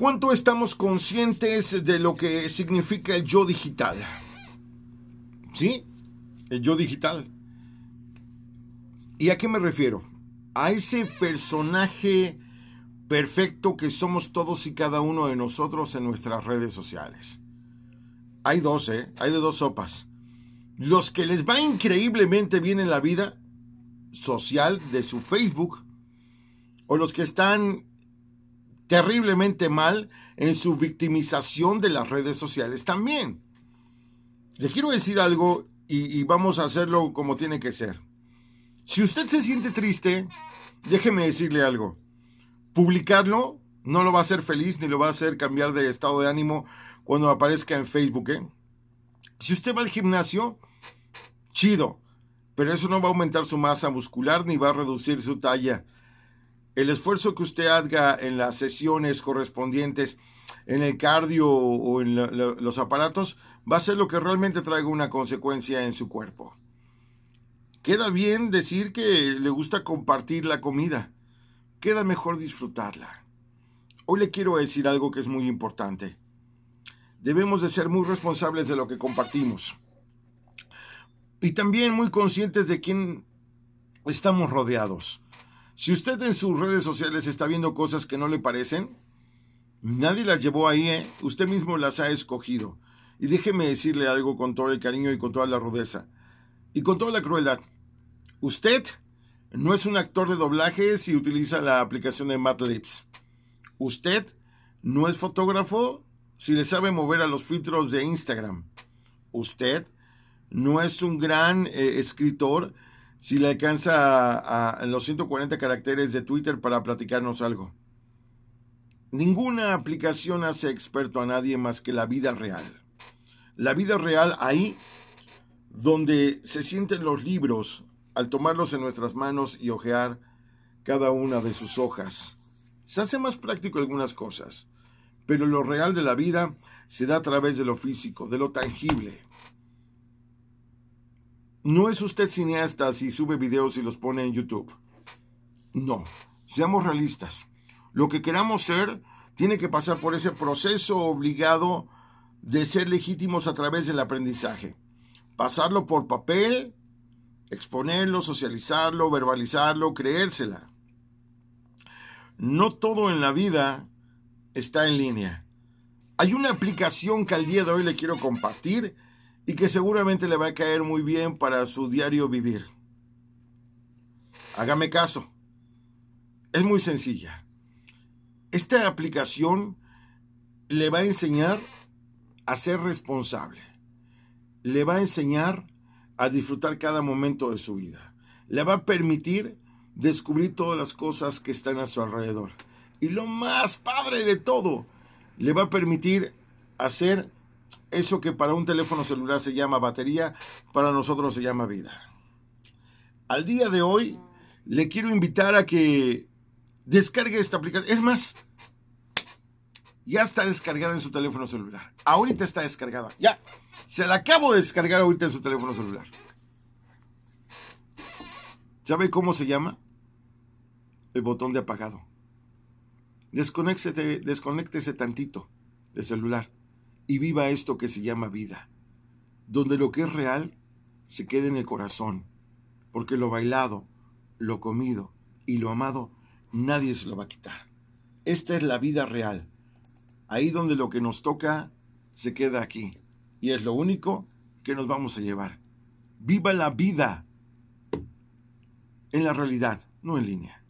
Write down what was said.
¿Cuánto estamos conscientes de lo que significa el yo digital? ¿Sí? El yo digital. ¿Y a qué me refiero? A ese personaje perfecto que somos todos y cada uno de nosotros en nuestras redes sociales. Hay dos, ¿eh? Hay de dos sopas. Los que les va increíblemente bien en la vida social de su Facebook o los que están terriblemente mal en su victimización de las redes sociales también. le quiero decir algo y, vamos a hacerlo como tiene que ser. Si usted se siente triste, déjeme decirle algo. Publicarlo no lo va a hacer feliz ni lo va a hacer cambiar de estado de ánimo cuando aparezca en Facebook. ¿eh? Si usted va al gimnasio, chido, pero eso no va a aumentar su masa muscular ni va a reducir su talla el esfuerzo que usted haga en las sesiones correspondientes, en el cardio o en los aparatos, va a ser lo que realmente traiga una consecuencia en su cuerpo. Queda bien decir que le gusta compartir la comida. Queda mejor disfrutarla. Hoy le quiero decir algo que es muy importante. Debemos de ser muy responsables de lo que compartimos. Y también muy conscientes de quién estamos rodeados. Si usted en sus redes sociales está viendo cosas que no le parecen, nadie las llevó ahí, ¿eh? usted mismo las ha escogido. Y déjeme decirle algo con todo el cariño y con toda la rudeza y con toda la crueldad. Usted no es un actor de doblaje si utiliza la aplicación de MatLips. Usted no es fotógrafo si le sabe mover a los filtros de Instagram. Usted no es un gran eh, escritor si le alcanza a, los 140 caracteres de Twitter para platicarnos algo. Ninguna aplicación hace experto a nadie más que la vida real. La vida real ahí donde se sienten los libros al tomarlos en nuestras manos y hojear cada una de sus hojas. Se hace más práctico algunas cosas, pero lo real de la vida se da a través de lo físico, de lo tangible no es usted cineasta si sube videos y los pone en YouTube. No, seamos realistas. Lo que queramos ser tiene que pasar por ese proceso obligado de ser legítimos a través del aprendizaje. Pasarlo por papel, exponerlo, socializarlo, verbalizarlo, creérsela. No todo en la vida está en línea. Hay una aplicación que al día de hoy le quiero compartir y que seguramente le va a caer muy bien para su diario vivir. Hágame caso. Es muy sencilla. Esta aplicación le va a enseñar a ser responsable. Le va a enseñar a disfrutar cada momento de su vida. Le va a permitir descubrir todas las cosas que están a su alrededor. Y lo más padre de todo, le va a permitir hacer eso que para un teléfono celular se llama batería, para nosotros se llama vida. Al día de hoy, le quiero invitar a que descargue esta aplicación. Es más, ya está descargada en su teléfono celular. Ahorita está descargada. Ya, se la acabo de descargar ahorita en su teléfono celular. ¿Sabe cómo se llama? El botón de apagado. Desconéctese, desconéctese tantito de celular y viva esto que se llama vida, donde lo que es real se quede en el corazón, porque lo bailado, lo comido y lo amado nadie se lo va a quitar. Esta es la vida real, ahí donde lo que nos toca se queda aquí y es lo único que nos vamos a llevar. Viva la vida en la realidad, no en línea.